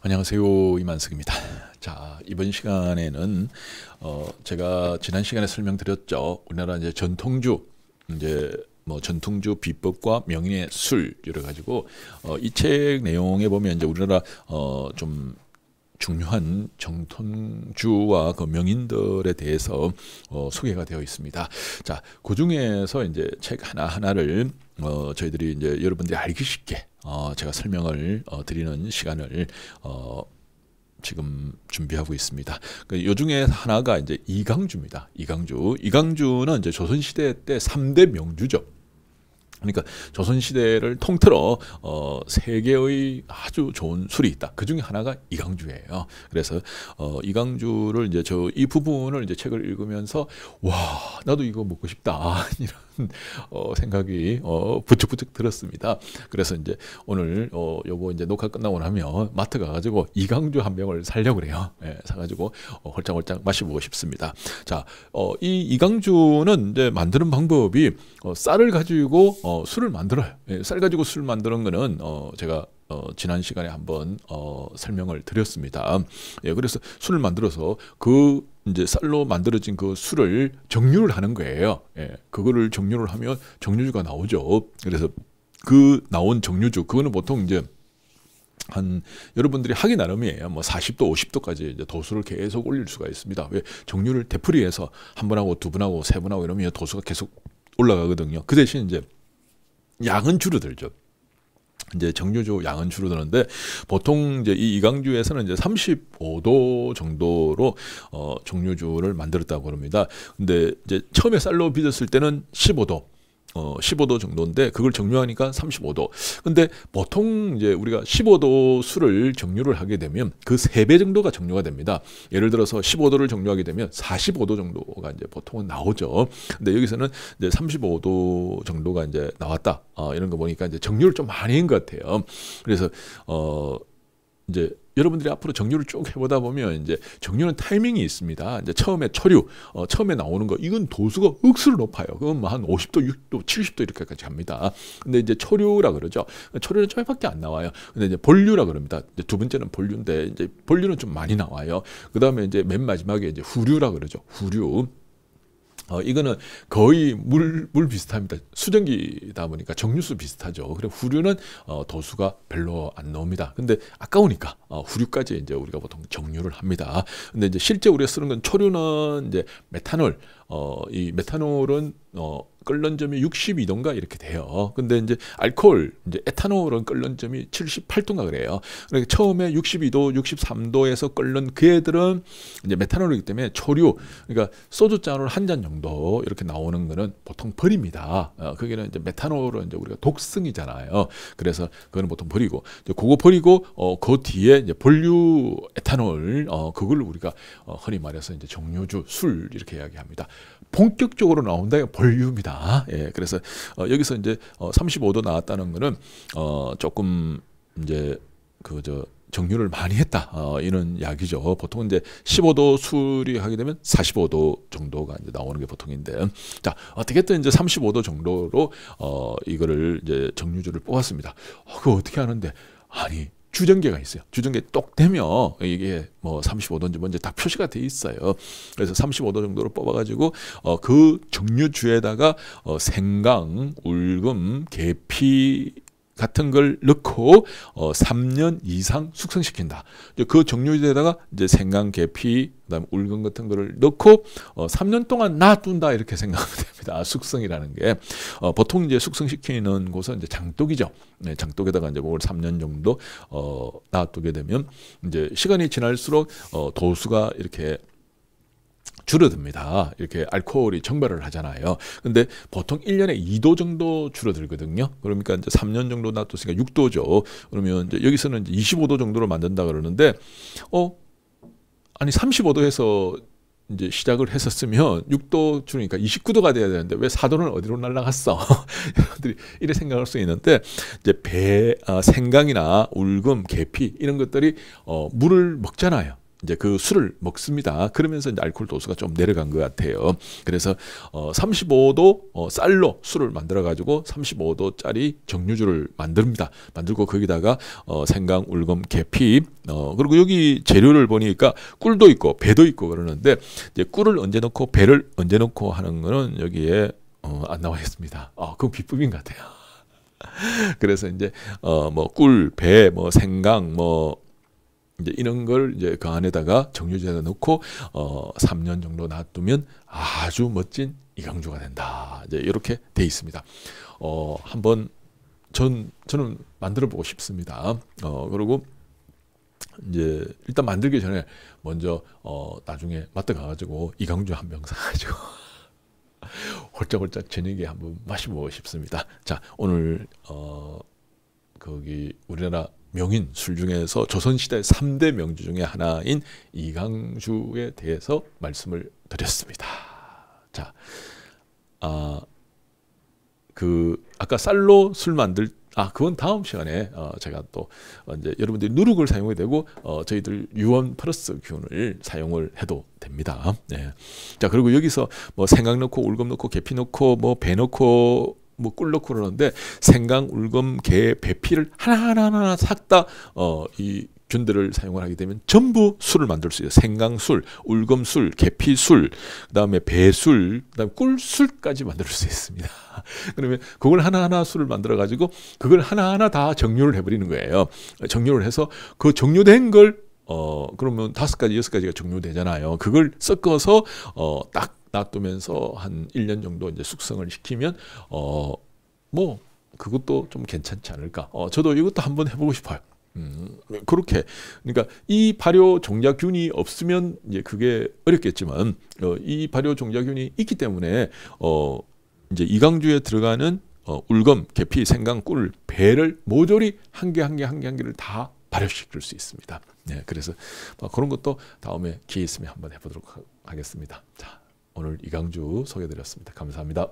안녕하세요 이만석입니다. 자 이번 시간에는 어, 제가 지난 시간에 설명드렸죠. 우리나라 이제 전통주 이제 뭐 전통주 비법과 명인의 술 이래 가지고 어, 이 책 내용에 보면 이제 우리나라 어, 좀 중요한 정통주와 그 명인들에 대해서 어, 소개가 되어 있습니다. 자, 그 중에서 이제 책 하나 하나를 어, 저희들이 이제 여러분들이 알기 쉽게 어, 제가 설명을 어, 드리는 시간을 어, 지금 준비하고 있습니다. 그 요 중에 하나가 이제 이강주입니다. 이강주. 이강주는 이제 조선시대 때 3대 명주죠. 그러니까 조선 시대를 통틀어 어, 세계의 아주 좋은 술이 있다. 그 중에 하나가 이강주예요. 그래서 어, 이강주를 이제 저 이 부분을 이제 책을 읽으면서 와 나도 이거 먹고 싶다 이런 어, 생각이 어, 부쩍부쩍 들었습니다. 그래서 이제 오늘 어, 요거 이제 녹화 끝나고 나면 마트 가가지고 이강주 한 병을 살려 그래요. 예, 사가지고 어, 홀짝홀짝 마셔보고 싶습니다. 자, 어, 이 이강주는 이제 만드는 방법이 어, 쌀을 가지고 어, 어, 술을 만들어요. 예, 쌀 가지고 술 만드는 거는 어, 제가 어, 지난 시간에 한번 어, 설명을 드렸습니다. 예, 그래서 술을 만들어서 그 이제 쌀로 만들어진 그 술을 정류를 하는 거예요. 예, 그거를 정류를 하면 정류주가 나오죠. 그래서 그 나온 정류주 그거는 보통 이제 한 여러분들이 하기 나름이에요. 뭐 40도, 50도까지 이제 도수를 계속 올릴 수가 있습니다. 왜 정류를 대풀이해서 한 번하고 두 번하고 세 번하고 이러면 도수가 계속 올라가거든요. 그 대신 이제 양은 줄어들죠. 이제 정류주 양은 줄어드는데 보통 이제 이 이강주에서는 이제 35도 정도로 어 정류주를 만들었다고 합니다. 근데 이제 처음에 쌀로 빚었을 때는 15도 어 15도 정도인데 그걸 정류하니까 35도. 근데 보통 이제 우리가 15도 수를 정류를 하게 되면 그 3배 정도가 정류가 됩니다. 예를 들어서 15도를 정류하게 되면 45도 정도가 이제 보통은 나오죠. 근데 여기서는 이제 35도 정도가 이제 나왔다. 어, 이런 거 보니까 이제 정류를 좀 많이 한 것 같아요. 그래서 어 이제 여러분들이 앞으로 정류를 쭉 해보다 보면 이제 정류는 타이밍이 있습니다. 이제 처음에 철류, 어, 처음에 나오는 거 이건 도수가 억수로 높아요. 그건 뭐 한 50도, 60도, 70도 이렇게까지 합니다. 근데 이제 철류라 그러죠. 철류는 처음에밖에 안 나와요. 근데 이제 본류라 그럽니다. 이제 두 번째는 본류인데 이제 본류는 좀 많이 나와요. 그 다음에 이제 맨 마지막에 이제 후류라 그러죠. 후류. 어, 이거는 거의 물, 물 비슷합니다. 수증기다 보니까 정류수 비슷하죠. 그래 후류는 어, 도수가 별로 안 나옵니다. 근데 아까우니까 어, 후류까지 이제 우리가 보통 정류를 합니다. 근데 이제 실제 우리가 쓰는 건 초류는 이제 메탄올, 어, 이 메탄올은 어, 끓는 점이 62도인가 이렇게 돼요. 근데 이제 알코올, 이제 에탄올은 끓는 점이 78도인가 그래요. 그러니까 처음에 62도, 63도에서 끓는 그 애들은 이제 메탄올이기 때문에 초류, 그러니까 소주 잔으로 한잔 정도 이렇게 나오는 거는 보통 버립니다. 어, 거기는 이제 메탄올은 이제 우리가 독성이잖아요. 그래서 그거는 보통 버리고, 이제 그거 버리고 어, 그 뒤에 이제 본류 에탄올, 어, 그걸 우리가 어, 흔히 말해서 이제 정류주, 술 이렇게 이야기합니다. 본격적으로 나온다. 본류입니다. 예, 그래서 어, 여기서 이제 어, 35도 나왔다는 거는 어, 조금 이제 그 저 정류를 많이 했다 어, 이런 이야기죠. 보통 이제 15도 수리하게 되면 45도 정도가 이제 나오는 게 보통인데, 자 어떻게든 이제 35도 정도로 어, 이거를 이제 정류주를 뽑았습니다. 어, 그거 어떻게 하는데? 아니 주전계가 있어요. 주전계 똑 되면 이게 뭐 35도인지 뭔지 다 표시가 돼 있어요. 그래서 35도 정도로 뽑아가지고 어, 그 정류주에다가 어, 생강, 울금, 계피 같은 걸 넣고 어 3년 이상 숙성시킨다. 그 정류제에다가 이제 생강, 계피, 그다음 울근 같은 거를 넣고 어 3년 동안 놔둔다 이렇게 생각하면 됩니다. 아, 숙성이라는 게어 보통 이제 숙성시키는 곳은 이제 장독이죠. 네, 장독에다가 이제 뭘 3년 정도 어 놔두게 되면 이제 시간이 지날수록 어 도수가 이렇게 줄어듭니다. 이렇게 알코올이 청발을 하잖아요. 근데 보통 1년에 2도 정도 줄어들거든요. 그러니까 이제 3년 정도 놔뒀으니까 6도죠. 그러면 이제 여기서는 이제 25도 정도로 만든다 그러는데 어 아니 35도 에서 이제 시작을 했었으면 6도 줄으니까 29도가 돼야 되는데 왜 4도는 어디로 날라갔어? 여러분들이 이래 생각할 수 있는데 이제 배 아, 생강이나 울금, 계피 이런 것들이 어, 물을 먹잖아요. 이제 그 술을 먹습니다. 그러면서 이제 알코올 도수가 좀 내려간 것 같아요. 그래서 어 35도 어 쌀로 술을 만들어 가지고 35도짜리 정류주를 만듭니다. 만들고 거기다가 어 생강, 울금, 계피 어 그리고 여기 재료를 보니까 꿀도 있고 배도 있고 그러는데 이제 꿀을 언제 넣고 배를 언제 넣고 하는 거는 여기에 어안 나와 있습니다. 아, 그건 비법인 것 같아요. 그래서 이제 어뭐 꿀, 배, 뭐 생강, 뭐 이제 이런 걸 이제 그 안에다가 정류제에다 넣고 어 3년 정도 놔두면 아주 멋진 이강주가 된다. 이제 이렇게 돼 있습니다. 어 한번 전 저는 만들어 보고 싶습니다. 어 그리고 이제 일단 만들기 전에 먼저 어 나중에 마트 가가지고 이강주 한 병 사가지고 홀짝홀짝 저녁에 한번 마셔보고 싶습니다. 자 오늘 어 거기 우리나라 명인 술 중에서 조선시대 3대 명주 중의 하나인 이강주에 대해서 말씀을 드렸습니다. 자, 아, 그 아까 쌀로 술 만들 아 그건 다음 시간에 어, 제가 또 이제 여러분들이 누룩을 사용해 되고 어, 저희들 유원 플러스 균을 사용을 해도 됩니다. 네. 자 그리고 여기서 뭐 생강 넣고 울금 넣고 계피 넣고 뭐 배 넣고 뭐꿀 로고 그러는데 생강, 울금, 게, 배피를 하나하나 하나 싹다 어, 이 균들을 사용을 하게 되면 전부 술을 만들 수 있어요. 생강술, 울금술, 계피술, 그다음에 배술, 그다음에 꿀술까지 만들 수 있습니다. 그러면 그걸 하나하나 술을 만들어 가지고 그걸 하나하나 다 정류를 해 버리는 거예요. 정류를 해서 그 정류된 걸 어, 그러면 다섯 가지, 여섯 가지가 종료되잖아요. 그걸 섞어서, 어, 딱 놔두면서 한 1년 정도 이제 숙성을 시키면 어 뭐 그것도 좀 괜찮지 않을까. 어 저도 이것도 한번 해보고 싶어요. 음, 그렇게 그러니까 이 발효 종자균이 없으면 이제 그게 어렵겠지만 어, 이 발효 종자균이 있기 때문에 어 이제 이강주에 들어가는 어, 울검, 계피, 생강, 꿀, 배를 모조리 한 개 한 개한개한 개를 다 발효시킬 수 있습니다. 네, 그래서 뭐 그런 것도 다음에 기회 있으면 한번 해보도록 하겠습니다. 자, 오늘 이강주 소개드렸습니다. 해 감사합니다.